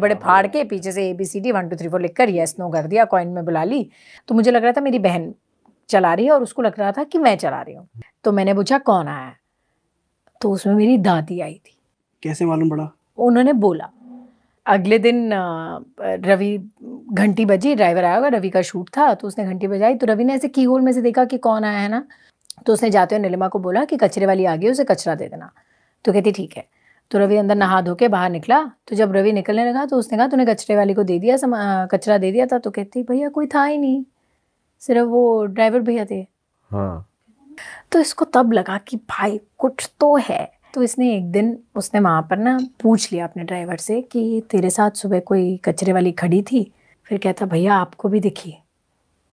बड़े हाँ, फाड़ हाँ। के पीछे से A B C D one two three four लिखकर यस नो कर दिया कॉइन में बुला ली तो मुझे लग रहा था मेरी बहन चला रही है और उसको लग रहा था कि मैं चला रही हूँ तो मैंने पूछा कौन आया तो उसमें मेरी दादी आई थी कैसे मालूम पड़ा उन्होंने बोला अगले दिन रवि घंटी बजी ड्राइवर आया होगा रवि का शूट था तो उसने घंटी बजाई तो रवि ने ऐसे की होल में से देखा कि कौन आया है ना तो उसने जाते हुए नीलिमा को बोला कि कचरे वाली आ गई उसे कचरा दे देना तो कहती ठीक है तो रवि अंदर नहा धो के बाहर निकला तो जब रवि निकलने लगा तो उसने कहा तूने कचरे वाली को दे दिया कचरा दे दिया था तो कहती भैया कोई था ही नहीं सिर्फ वो ड्राइवर भैया थे हाँ। तो इसको तब लगा कि भाई कुछ तो है तो इसने एक दिन उसने वहाँ पर ना पूछ लिया अपने ड्राइवर से कि तेरे साथ सुबह कोई कचरे वाली खड़ी थी फिर कहता भैया आपको भी दिखी